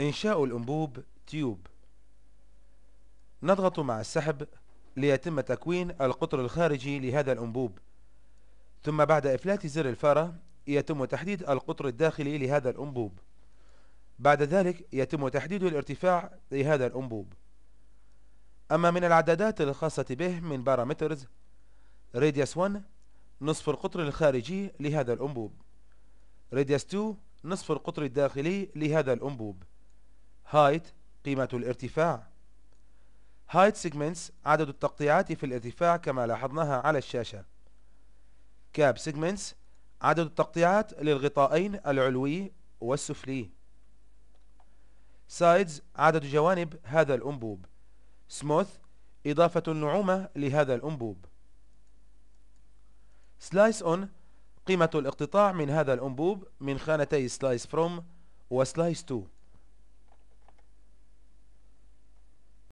إنشاء الأنبوب تيوب نضغط مع السحب ليتم تكوين القطر الخارجي لهذا الأنبوب ثم بعد إفلات زر الفارة يتم تحديد القطر الداخلي لهذا الأنبوب بعد ذلك يتم تحديد الارتفاع لهذا الأنبوب أما من العدادات الخاصة به من بارامترز radius 1 نصف القطر الخارجي لهذا الأنبوب radius 2 نصف القطر الداخلي لهذا الأنبوب height قيمة الارتفاع height segments عدد التقطيعات في الارتفاع كما لاحظناها على الشاشة cap segments عدد التقطيعات للغطائين العلوي والسفلي sides عدد جوانب هذا الأنبوب smooth إضافة النعومة لهذا الأنبوب slice on قيمة الاقتطاع من هذا الأنبوب من خانتي slice from و slice to